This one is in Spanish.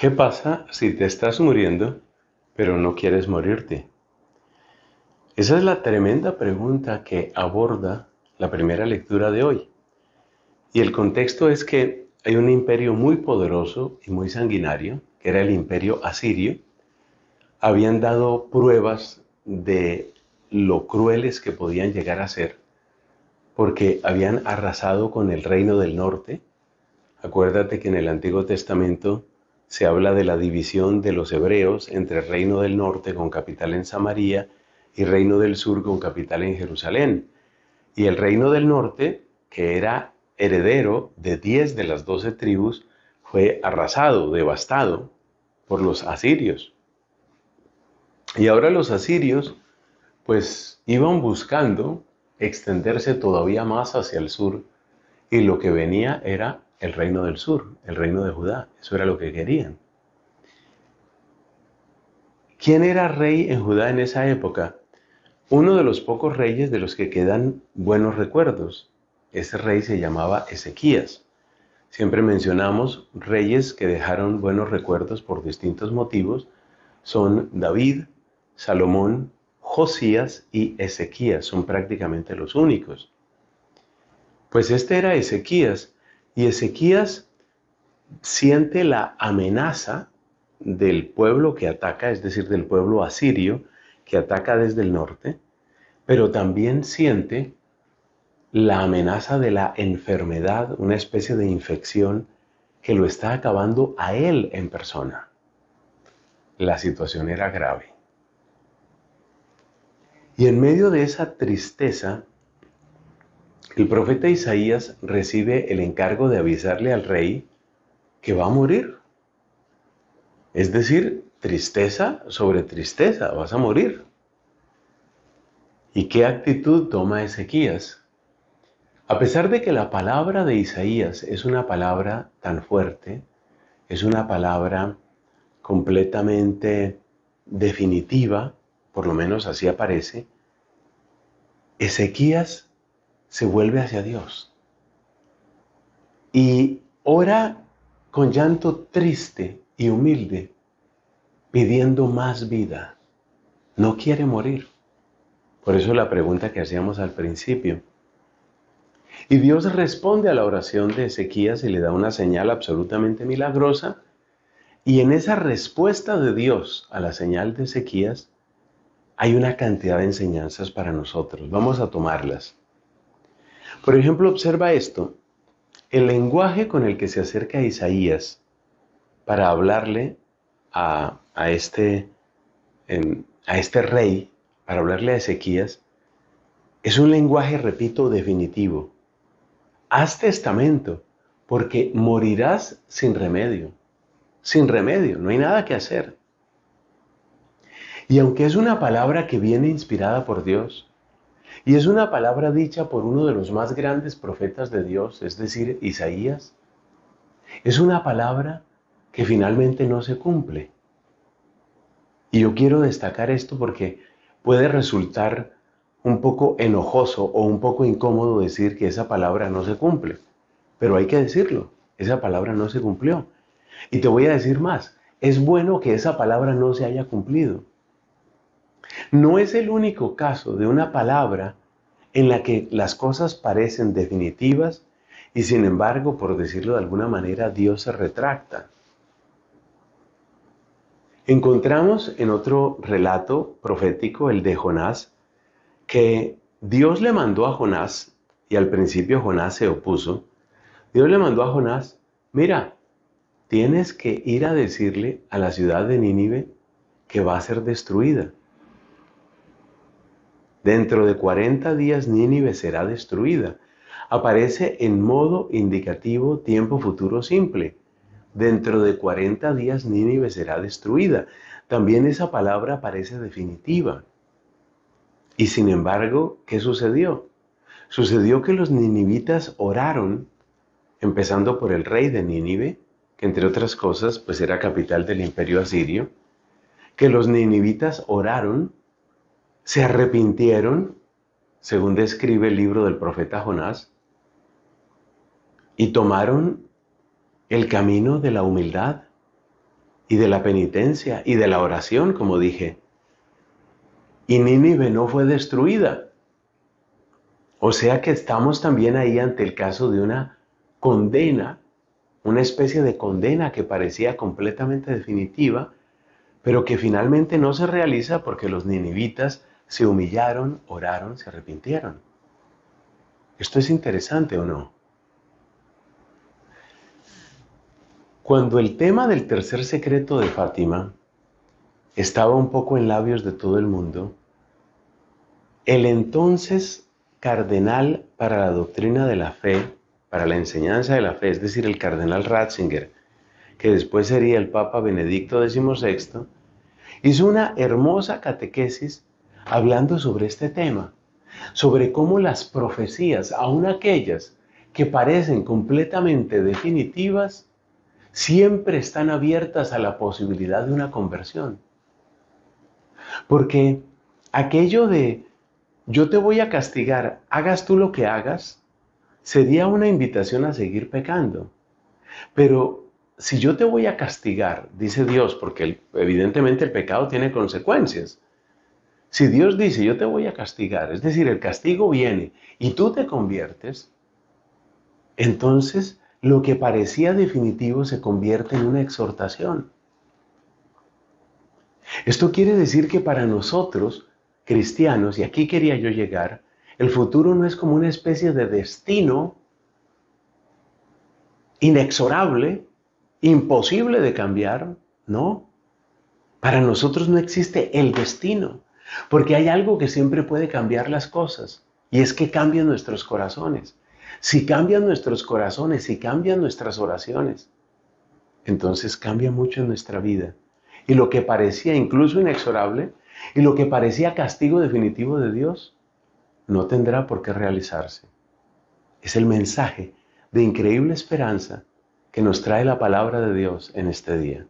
¿Qué pasa si te estás muriendo pero no quieres morirte? Esa es la tremenda pregunta que aborda la primera lectura de hoy. Y el contexto es que hay un imperio muy poderoso y muy sanguinario, que era el imperio asirio. Habían dado pruebas de lo crueles que podían llegar a ser, porque habían arrasado con el reino del norte. Acuérdate que en el Antiguo Testamento se habla de la división de los hebreos entre reino del norte con capital en Samaria y reino del sur con capital en Jerusalén. Y el reino del norte, que era heredero de 10 de las 12 tribus, fue arrasado, devastado por los asirios. Y ahora los asirios, pues iban buscando extenderse todavía más hacia el sur y lo que venía era el reino del sur, el reino de Judá. Eso era lo que querían. ¿Quién era rey en Judá en esa época? Uno de los pocos reyes de los que quedan buenos recuerdos. Ese rey se llamaba Ezequías. Siempre mencionamos reyes que dejaron buenos recuerdos por distintos motivos. Son David, Salomón, Josías y Ezequías. Son prácticamente los únicos. Pues este era Ezequías y Ezequías siente la amenaza del pueblo que ataca, es decir, del pueblo asirio que ataca desde el norte, pero también siente la amenaza de la enfermedad, una especie de infección que lo está acabando a él en persona. La situación era grave. Y en medio de esa tristeza, el profeta Isaías recibe el encargo de avisarle al rey que va a morir. Es decir, tristeza sobre tristeza, vas a morir. ¿Y qué actitud toma Ezequías? A pesar de que la palabra de Isaías es una palabra tan fuerte, es una palabra completamente definitiva, por lo menos así aparece, Ezequías se vuelve hacia Dios y ora con llanto triste y humilde, pidiendo más vida. No quiere morir. Por eso la pregunta que hacíamos al principio. Y Dios responde a la oración de Ezequías y le da una señal absolutamente milagrosa. Y en esa respuesta de Dios a la señal de Ezequías hay una cantidad de enseñanzas para nosotros. Vamos a tomarlas. Por ejemplo, observa esto. El lenguaje con el que se acerca a Isaías para hablarle a, este, a este rey, para hablarle a Ezequías, es un lenguaje, repito, definitivo. Haz testamento, porque morirás sin remedio. Sin remedio, no hay nada que hacer. Y aunque es una palabra que viene inspirada por Dios, y es una palabra dicha por uno de los más grandes profetas de Dios, es decir, Isaías. Es una palabra que finalmente no se cumple. Y yo quiero destacar esto porque puede resultar un poco enojoso o un poco incómodo decir que esa palabra no se cumple, pero hay que decirlo, esa palabra no se cumplió. Y te voy a decir más, es bueno que esa palabra no se haya cumplido, no es el único caso de una palabra en la que las cosas parecen definitivas y sin embargo, por decirlo de alguna manera, Dios se retracta. Encontramos en otro relato profético, el de Jonás, que Dios le mandó a Jonás, y al principio Jonás se opuso, Dios le mandó a Jonás, mira, tienes que ir a decirle a la ciudad de Nínive que va a ser destruida. Dentro de 40 días Nínive será destruida. Aparece en modo indicativo tiempo futuro simple. Dentro de 40 días Nínive será destruida. También esa palabra parece definitiva. Y sin embargo, ¿qué sucedió? Sucedió que los ninivitas oraron, empezando por el rey de Nínive, que entre otras cosas pues era capital del imperio asirio, que los ninivitas oraron se arrepintieron, según describe el libro del profeta Jonás, y tomaron el camino de la humildad y de la penitencia y de la oración, como dije. Y Nínive no fue destruida. O sea que estamos también ahí ante el caso de una condena, una especie de condena que parecía completamente definitiva, pero que finalmente no se realiza porque los ninivitas se humillaron, oraron, se arrepintieron. ¿Esto es interesante o no? Cuando el tema del tercer secreto de Fátima estaba un poco en labios de todo el mundo, el entonces cardenal para la doctrina de la fe, para la enseñanza de la fe, es decir, el cardenal Ratzinger, que después sería el Papa Benedicto XVI, hizo una hermosa catequesis hablando sobre este tema, sobre cómo las profecías, aun aquellas que parecen completamente definitivas, siempre están abiertas a la posibilidad de una conversión. Porque aquello de yo te voy a castigar, hagas tú lo que hagas, sería una invitación a seguir pecando. Pero si yo te voy a castigar, dice Dios, porque evidentemente el pecado tiene consecuencias, si Dios dice, yo te voy a castigar, es decir, el castigo viene y tú te conviertes, entonces lo que parecía definitivo se convierte en una exhortación. Esto quiere decir que para nosotros, cristianos, y aquí quería yo llegar, el futuro no es como una especie de destino inexorable, imposible de cambiar, ¿no? Para nosotros no existe el destino. Porque hay algo que siempre puede cambiar las cosas y es que cambian nuestros corazones. Si cambian nuestros corazones, si cambian nuestras oraciones, entonces cambia mucho nuestra vida. Y lo que parecía incluso inexorable y lo que parecía castigo definitivo de Dios, no tendrá por qué realizarse. Es el mensaje de increíble esperanza que nos trae la palabra de Dios en este día.